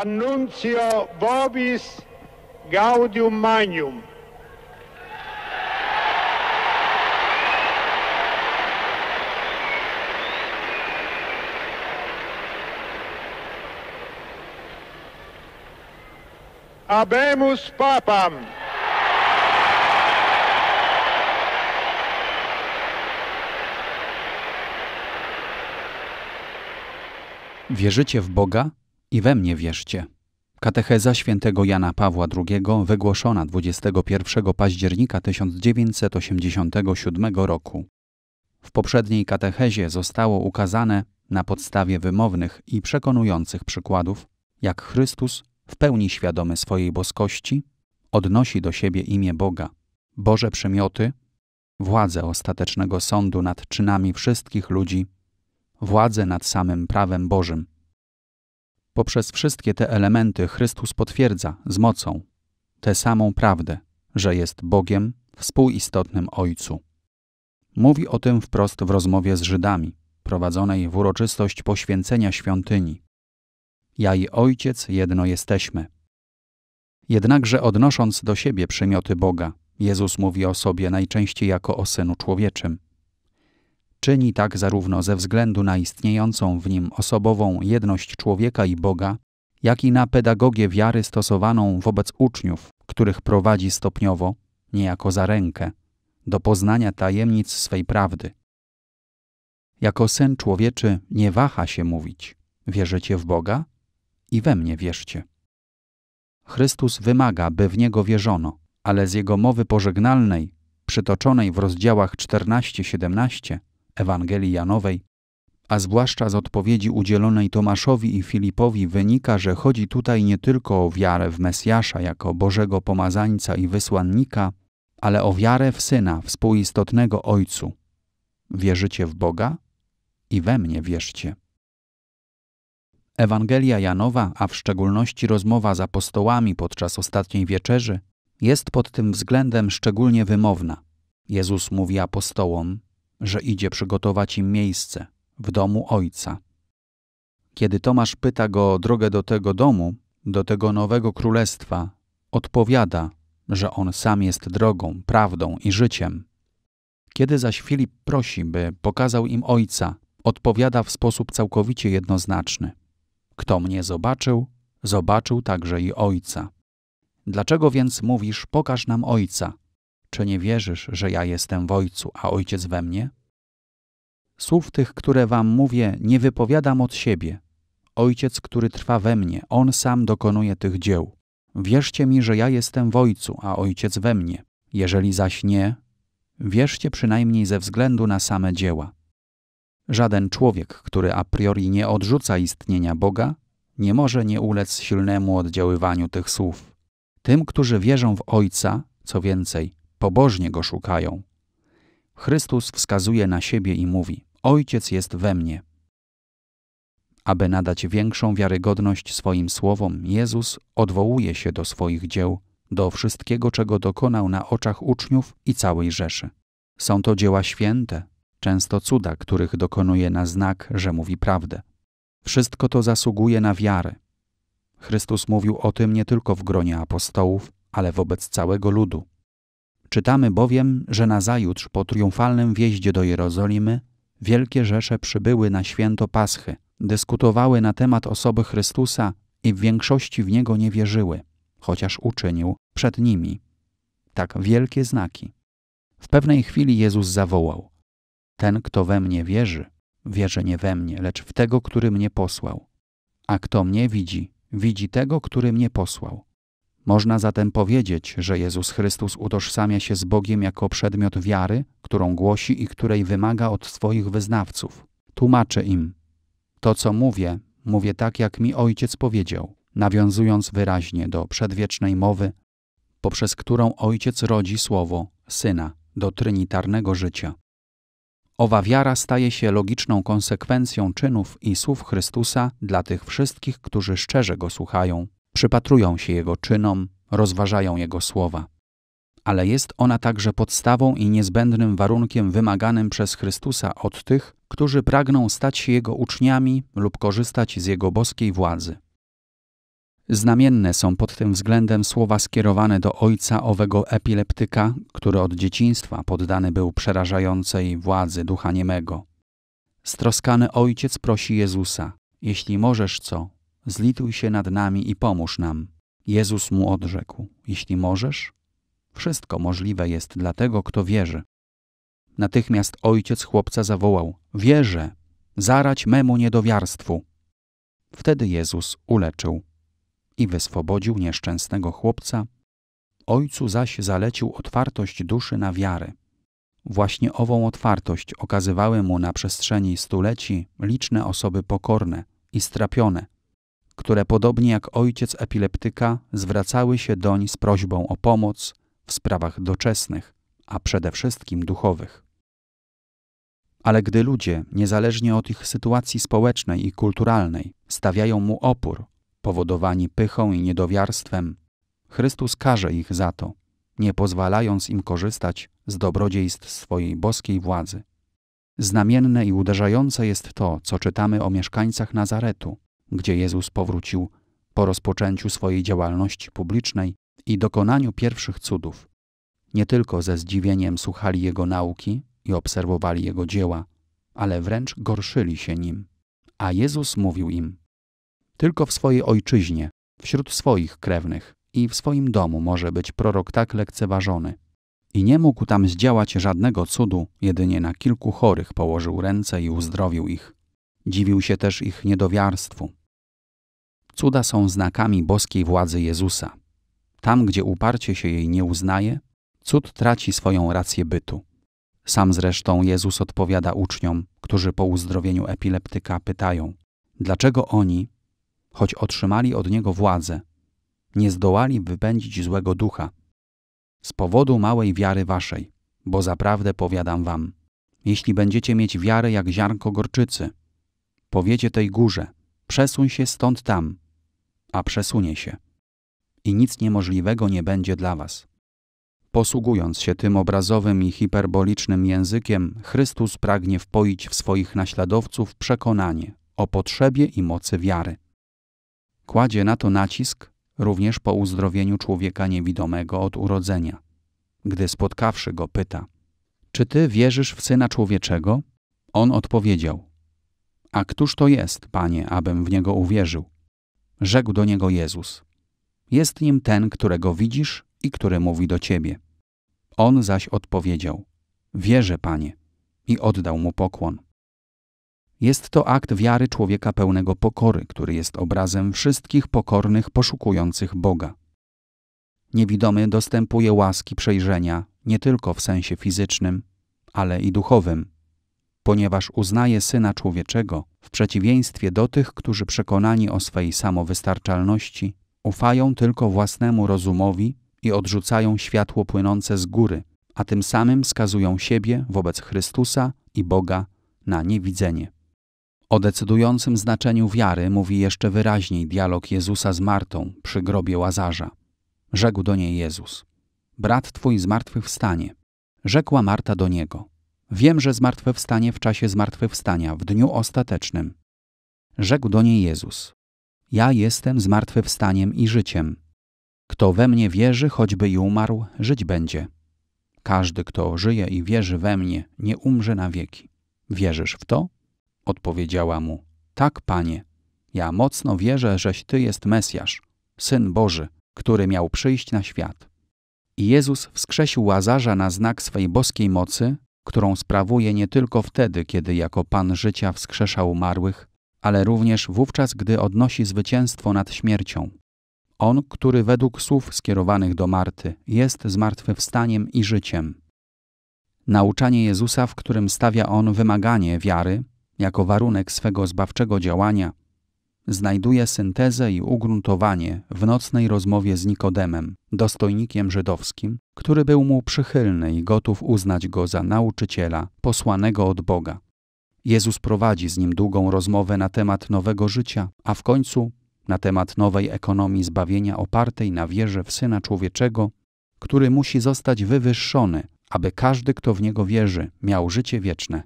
Annuncio Vobis Gaudium Magnum. Abemus Papam. Wierzycie w Boga? i we mnie wierzcie. Katecheza świętego Jana Pawła II wygłoszona 21 października 1987 roku. W poprzedniej katechezie zostało ukazane na podstawie wymownych i przekonujących przykładów, jak Chrystus, w pełni świadomy swojej boskości, odnosi do siebie imię Boga, Boże przymioty, władzę ostatecznego sądu nad czynami wszystkich ludzi, władzę nad samym prawem Bożym Poprzez wszystkie te elementy Chrystus potwierdza z mocą tę samą prawdę, że jest Bogiem, współistotnym Ojcu. Mówi o tym wprost w rozmowie z Żydami, prowadzonej w uroczystość poświęcenia świątyni. Ja i Ojciec jedno jesteśmy. Jednakże odnosząc do siebie przymioty Boga, Jezus mówi o sobie najczęściej jako o Synu Człowieczym – Czyni tak zarówno ze względu na istniejącą w nim osobową jedność człowieka i Boga, jak i na pedagogię wiary stosowaną wobec uczniów, których prowadzi stopniowo, niejako za rękę, do poznania tajemnic swej prawdy. Jako syn człowieczy nie waha się mówić: Wierzycie w Boga? I we mnie wierzcie. Chrystus wymaga, by w niego wierzono, ale z jego mowy pożegnalnej, przytoczonej w rozdziałach 14-17, Ewangelii Janowej, a zwłaszcza z odpowiedzi udzielonej Tomaszowi i Filipowi wynika, że chodzi tutaj nie tylko o wiarę w Mesjasza jako Bożego Pomazańca i Wysłannika, ale o wiarę w Syna, współistotnego Ojcu. Wierzycie w Boga i we mnie wierzcie. Ewangelia Janowa, a w szczególności rozmowa z apostołami podczas ostatniej wieczerzy, jest pod tym względem szczególnie wymowna. Jezus mówi apostołom, że idzie przygotować im miejsce w domu ojca. Kiedy Tomasz pyta go o drogę do tego domu, do tego nowego królestwa, odpowiada, że on sam jest drogą, prawdą i życiem. Kiedy zaś Filip prosi, by pokazał im ojca, odpowiada w sposób całkowicie jednoznaczny: Kto mnie zobaczył, zobaczył także i ojca. Dlaczego więc mówisz: Pokaż nam ojca? Czy nie wierzysz, że ja jestem w Ojcu, a Ojciec we mnie? Słów tych, które wam mówię, nie wypowiadam od siebie. Ojciec, który trwa we mnie, on sam dokonuje tych dzieł. Wierzcie mi, że ja jestem w Ojcu, a Ojciec we mnie. Jeżeli zaś nie, wierzcie przynajmniej ze względu na same dzieła. Żaden człowiek, który a priori nie odrzuca istnienia Boga, nie może nie ulec silnemu oddziaływaniu tych słów. Tym, którzy wierzą w Ojca, co więcej, pobożnie go szukają. Chrystus wskazuje na siebie i mówi: Ojciec jest we mnie. Aby nadać większą wiarygodność swoim słowom, Jezus odwołuje się do swoich dzieł, do wszystkiego, czego dokonał na oczach uczniów i całej Rzeszy. Są to dzieła święte, często cuda, których dokonuje na znak, że mówi prawdę. Wszystko to zasługuje na wiarę. Chrystus mówił o tym nie tylko w gronie apostołów, ale wobec całego ludu. Czytamy bowiem, że nazajutrz po triumfalnym wjeździe do Jerozolimy wielkie rzesze przybyły na święto Paschy, dyskutowały na temat osoby Chrystusa i w większości w Niego nie wierzyły, chociaż uczynił przed nimi tak wielkie znaki. W pewnej chwili Jezus zawołał: Ten, kto we mnie wierzy, wierzy nie we mnie, lecz w tego, który mnie posłał. A kto mnie widzi, widzi tego, który mnie posłał. Można zatem powiedzieć, że Jezus Chrystus utożsamia się z Bogiem jako przedmiot wiary, którą głosi i której wymaga od swoich wyznawców. Tłumaczy im: To, co mówię, mówię tak, jak mi Ojciec powiedział, nawiązując wyraźnie do przedwiecznej mowy, poprzez którą Ojciec rodzi słowo Syna do trynitarnego życia. Owa wiara staje się logiczną konsekwencją czynów i słów Chrystusa dla tych wszystkich, którzy szczerze go słuchają przypatrują się jego czynom, rozważają jego słowa. Ale jest ona także podstawą i niezbędnym warunkiem wymaganym przez Chrystusa od tych, którzy pragną stać się jego uczniami lub korzystać z jego boskiej władzy. Znamienne są pod tym względem słowa skierowane do ojca owego epileptyka, który od dzieciństwa poddany był przerażającej władzy ducha niemego. Stroskany ojciec prosi Jezusa: Jeśli możesz co, zlituj się nad nami i pomóż nam. Jezus mu odrzekł: Jeśli możesz, wszystko możliwe jest dla tego, kto wierzy. Natychmiast ojciec chłopca zawołał: Wierzę, zarać memu niedowiarstwu. Wtedy Jezus uleczył i wyswobodził nieszczęsnego chłopca. Ojcu zaś zalecił otwartość duszy na wiary. Właśnie ową otwartość okazywały mu na przestrzeni stuleci liczne osoby pokorne i strapione, które podobnie jak ojciec epileptyka zwracały się doń z prośbą o pomoc w sprawach doczesnych, a przede wszystkim duchowych. Ale gdy ludzie, niezależnie od ich sytuacji społecznej i kulturalnej, stawiają mu opór, powodowani pychą i niedowiarstwem, Chrystus karze ich za to, nie pozwalając im korzystać z dobrodziejstw swojej boskiej władzy. Znamienne i uderzające jest to, co czytamy o mieszkańcach Nazaretu, gdzie Jezus powrócił po rozpoczęciu swojej działalności publicznej i dokonaniu pierwszych cudów. Nie tylko ze zdziwieniem słuchali Jego nauki i obserwowali Jego dzieła, ale wręcz gorszyli się nim. A Jezus mówił im: Tylko w swojej ojczyźnie, wśród swoich krewnych i w swoim domu może być prorok tak lekceważony. I nie mógł tam zdziałać żadnego cudu, jedynie na kilku chorych położył ręce i uzdrowił ich. Dziwił się też ich niedowiarstwu, Cuda są znakami boskiej władzy Jezusa. Tam, gdzie uparcie się jej nie uznaje, cud traci swoją rację bytu. Sam zresztą Jezus odpowiada uczniom, którzy po uzdrowieniu epileptyka pytają: Dlaczego oni, choć otrzymali od niego władzę, nie zdołali wypędzić złego ducha? Z powodu małej wiary waszej, bo zaprawdę powiadam wam, jeśli będziecie mieć wiarę jak ziarnko gorczycy, powiecie tej górze: przesuń się stąd tam, a przesunie się. I nic niemożliwego nie będzie dla was. Posługując się tym obrazowym i hiperbolicznym językiem, Chrystus pragnie wpoić w swoich naśladowców przekonanie o potrzebie i mocy wiary. Kładzie na to nacisk również po uzdrowieniu człowieka niewidomego od urodzenia. Gdy spotkawszy go pyta: Czy ty wierzysz w syna człowieczego? On odpowiedział: A któż to jest, panie, abym w niego uwierzył? Rzekł do niego Jezus: Jest nim ten, którego widzisz i który mówi do ciebie. On zaś odpowiedział: Wierzę, panie, i oddał mu pokłon. Jest to akt wiary człowieka pełnego pokory, który jest obrazem wszystkich pokornych poszukujących Boga. Niewidomy dostępuje łaski przejrzenia nie tylko w sensie fizycznym, ale i duchowym, ponieważ uznaje Syna Człowieczego, w przeciwieństwie do tych, którzy przekonani o swej samowystarczalności, ufają tylko własnemu rozumowi i odrzucają światło płynące z góry, a tym samym skazują siebie wobec Chrystusa i Boga na niewidzenie. O decydującym znaczeniu wiary mówi jeszcze wyraźniej dialog Jezusa z Martą przy grobie Łazarza. Rzekł do niej Jezus: Brat twój zmartwychwstanie. Rzekła Marta do niego: Wiem, że zmartwychwstanie w czasie zmartwychwstania, w dniu ostatecznym. Rzekł do niej Jezus. Ja jestem zmartwychwstaniem i życiem. Kto we mnie wierzy, choćby i umarł, żyć będzie. Każdy, kto żyje i wierzy we mnie, nie umrze na wieki. Wierzysz w to? Odpowiedziała mu: Tak, panie. Ja mocno wierzę, żeś ty jest Mesjasz, syn Boży, który miał przyjść na świat. I Jezus wskrzesił łazarza na znak swej boskiej mocy którą sprawuje nie tylko wtedy, kiedy jako Pan życia wskrzesza umarłych, ale również wówczas, gdy odnosi zwycięstwo nad śmiercią. On, który według słów skierowanych do Marty jest zmartwychwstaniem i życiem. Nauczanie Jezusa, w którym stawia on wymaganie wiary jako warunek swego zbawczego działania, znajduje syntezę i ugruntowanie w nocnej rozmowie z Nikodemem, dostojnikiem żydowskim, który był mu przychylny i gotów uznać go za nauczyciela posłanego od Boga. Jezus prowadzi z nim długą rozmowę na temat nowego życia, a w końcu na temat nowej ekonomii zbawienia opartej na wierze w Syna Człowieczego, który musi zostać wywyższony, aby każdy, kto w niego wierzy, miał życie wieczne.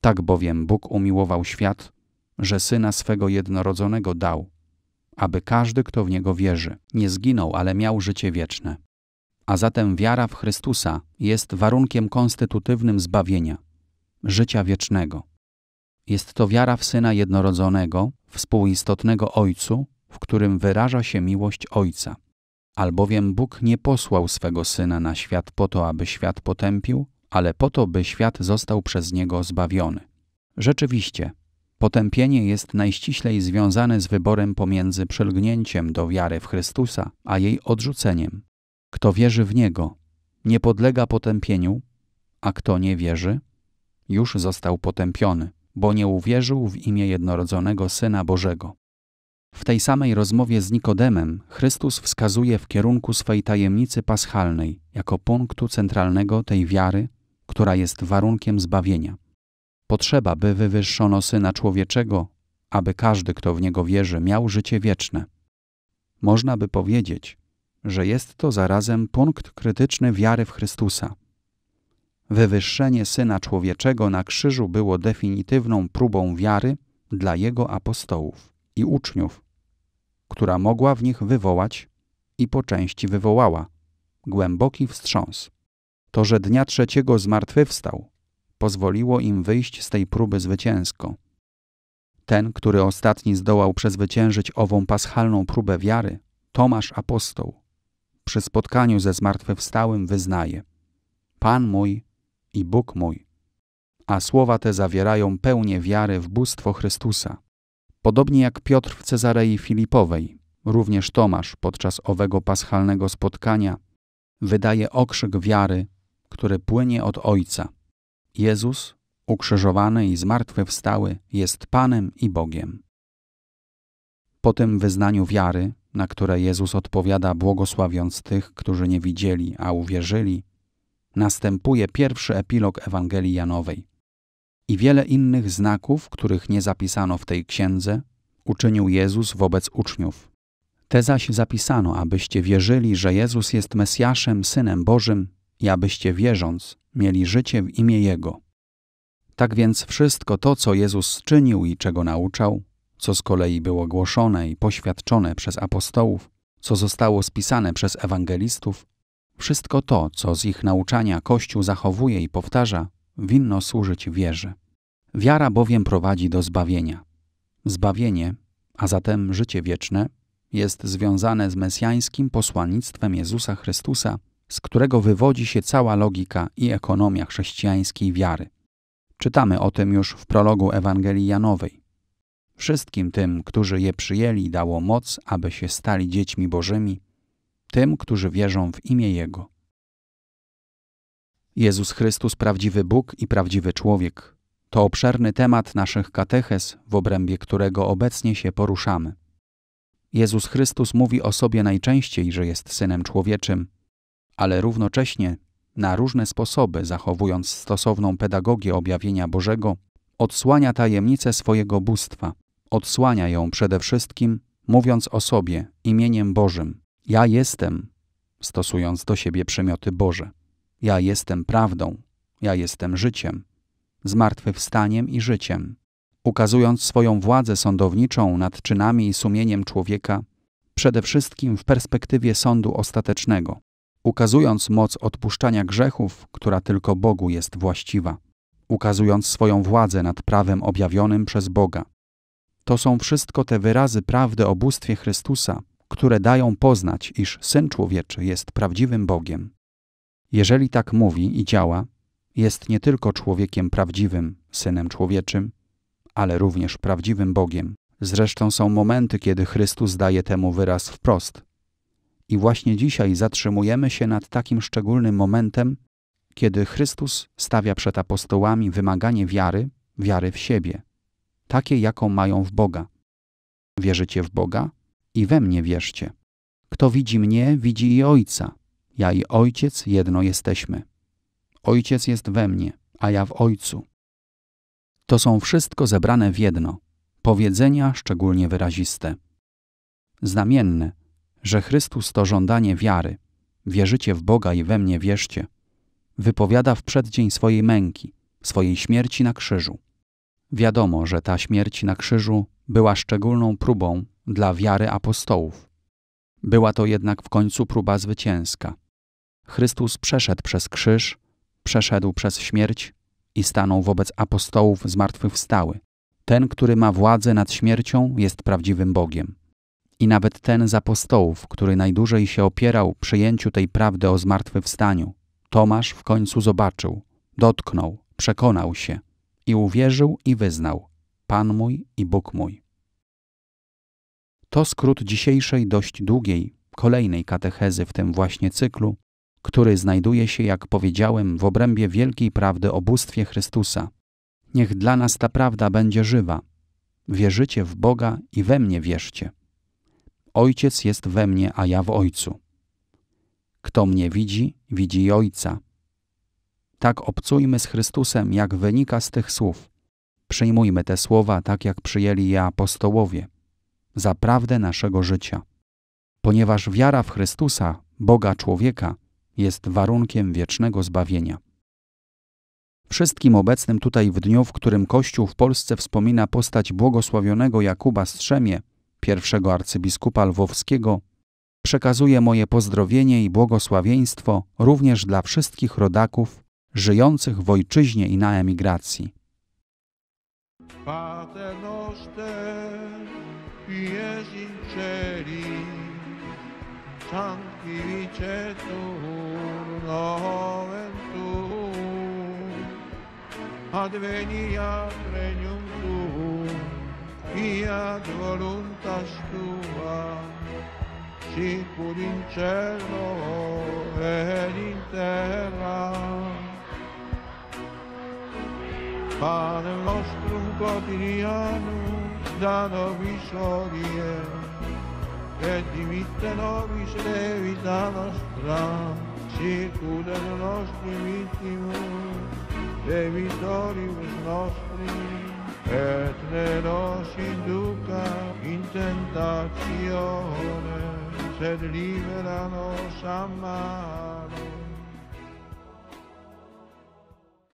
Tak bowiem Bóg umiłował świat, że syna swego jednorodzonego dał, aby każdy, kto w niego wierzy, nie zginął, ale miał życie wieczne. A zatem wiara w Chrystusa jest warunkiem konstytutywnym zbawienia, życia wiecznego. Jest to wiara w syna jednorodzonego, współistotnego Ojcu, w którym wyraża się miłość Ojca. Albowiem Bóg nie posłał swego syna na świat po to, aby świat potępił, ale po to, by świat został przez niego zbawiony. Rzeczywiście, Potępienie jest najściślej związane z wyborem pomiędzy przelgnięciem do wiary w Chrystusa, a jej odrzuceniem. Kto wierzy w Niego, nie podlega potępieniu, a kto nie wierzy, już został potępiony, bo nie uwierzył w imię jednorodzonego Syna Bożego. W tej samej rozmowie z Nikodemem Chrystus wskazuje w kierunku swej tajemnicy paschalnej jako punktu centralnego tej wiary, która jest warunkiem zbawienia potrzeba, by wywyższono Syna Człowieczego, aby każdy, kto w Niego wierzy, miał życie wieczne. Można by powiedzieć, że jest to zarazem punkt krytyczny wiary w Chrystusa. Wywyższenie Syna Człowieczego na krzyżu było definitywną próbą wiary dla Jego apostołów i uczniów, która mogła w nich wywołać i po części wywołała głęboki wstrząs. To, że dnia trzeciego zmartwychwstał, pozwoliło im wyjść z tej próby zwycięsko. Ten, który ostatni zdołał przezwyciężyć ową paschalną próbę wiary, Tomasz Apostoł, przy spotkaniu ze zmartwychwstałym wyznaje: Pan mój i Bóg mój. A słowa te zawierają pełnię wiary w bóstwo Chrystusa. Podobnie jak Piotr w Cezarei Filipowej, również Tomasz podczas owego paschalnego spotkania wydaje okrzyk wiary, który płynie od Ojca. Jezus, ukrzyżowany i zmartwychwstały, jest Panem i Bogiem. Po tym wyznaniu wiary, na które Jezus odpowiada błogosławiąc tych, którzy nie widzieli, a uwierzyli, następuje pierwszy epilog Ewangelii Janowej. I wiele innych znaków, których nie zapisano w tej księdze, uczynił Jezus wobec uczniów. Te zaś zapisano, abyście wierzyli, że Jezus jest Mesjaszem, Synem Bożym i abyście wierząc mieli życie w imię Jego. Tak więc wszystko to, co Jezus czynił i czego nauczał, co z kolei było głoszone i poświadczone przez apostołów, co zostało spisane przez ewangelistów, wszystko to, co z ich nauczania Kościół zachowuje i powtarza, winno służyć wierze. Wiara bowiem prowadzi do zbawienia. Zbawienie, a zatem życie wieczne, jest związane z mesjańskim posłannictwem Jezusa Chrystusa z którego wywodzi się cała logika i ekonomia chrześcijańskiej wiary. Czytamy o tym już w prologu Ewangelii Janowej. Wszystkim tym, którzy je przyjęli, dało moc, aby się stali dziećmi Bożymi, tym, którzy wierzą w imię Jego. Jezus Chrystus, prawdziwy Bóg i prawdziwy człowiek, to obszerny temat naszych kateches, w obrębie którego obecnie się poruszamy. Jezus Chrystus mówi o sobie najczęściej, że jest synem człowieczym, ale równocześnie na różne sposoby, zachowując stosowną pedagogię objawienia Bożego, odsłania tajemnicę swojego bóstwa. Odsłania ją przede wszystkim, mówiąc o sobie imieniem Bożym. Ja jestem, stosując do siebie przymioty Boże. Ja jestem prawdą, ja jestem życiem, zmartwychwstaniem i życiem. Ukazując swoją władzę sądowniczą nad czynami i sumieniem człowieka, przede wszystkim w perspektywie sądu ostatecznego, ukazując moc odpuszczania grzechów, która tylko Bogu jest właściwa, ukazując swoją władzę nad prawem objawionym przez Boga. To są wszystko te wyrazy prawdy o bóstwie Chrystusa, które dają poznać, iż Syn Człowieczy jest prawdziwym Bogiem. Jeżeli tak mówi i działa, jest nie tylko człowiekiem prawdziwym, Synem Człowieczym, ale również prawdziwym Bogiem. Zresztą są momenty, kiedy Chrystus daje temu wyraz wprost, i właśnie dzisiaj zatrzymujemy się nad takim szczególnym momentem, kiedy Chrystus stawia przed apostołami wymaganie wiary, wiary w siebie, takie jaką mają w Boga. Wierzycie w Boga i we mnie wierzcie. Kto widzi mnie, widzi i Ojca. Ja i Ojciec jedno jesteśmy. Ojciec jest we mnie, a ja w Ojcu. To są wszystko zebrane w jedno, powiedzenia szczególnie wyraziste. Znamienne – że Chrystus to żądanie wiary. Wierzycie w Boga i we mnie wierzcie. Wypowiada w przeddzień swojej męki, swojej śmierci na krzyżu. Wiadomo, że ta śmierć na krzyżu była szczególną próbą dla wiary apostołów. Była to jednak w końcu próba zwycięska. Chrystus przeszedł przez krzyż, przeszedł przez śmierć i stanął wobec apostołów zmartwychwstały. Ten, który ma władzę nad śmiercią, jest prawdziwym Bogiem i nawet ten z apostołów, który najdłużej się opierał przyjęciu tej prawdy o zmartwychwstaniu, Tomasz w końcu zobaczył, dotknął, przekonał się i uwierzył i wyznał: Pan mój i Bóg mój. To skrót dzisiejszej dość długiej, kolejnej katechezy w tym właśnie cyklu, który znajduje się, jak powiedziałem, w obrębie wielkiej prawdy o bóstwie Chrystusa. Niech dla nas ta prawda będzie żywa. Wierzycie w Boga i we mnie wierzcie. Ojciec jest we mnie, a ja w Ojcu. Kto mnie widzi, widzi Ojca. Tak obcujmy z Chrystusem, jak wynika z tych słów. Przyjmujmy te słowa tak, jak przyjęli je apostołowie, za prawdę naszego życia. Ponieważ wiara w Chrystusa, Boga człowieka, jest warunkiem wiecznego zbawienia. Wszystkim obecnym tutaj w dniu, w którym Kościół w Polsce wspomina postać błogosławionego Jakuba Strzemie, pierwszego arcybiskupa lwowskiego, przekazuję moje pozdrowienie i błogosławieństwo również dla wszystkich rodaków żyjących w ojczyźnie i na emigracji. Pater noster, fiat voluntas tua, sicur in cielo ed in terra. Pane nostrum quotidianum, da nobis odie, e dimitte nobis levita nostra, sicur et nostri vittimus, debitoribus nostri, et los induca in tentazione, sed liberanos a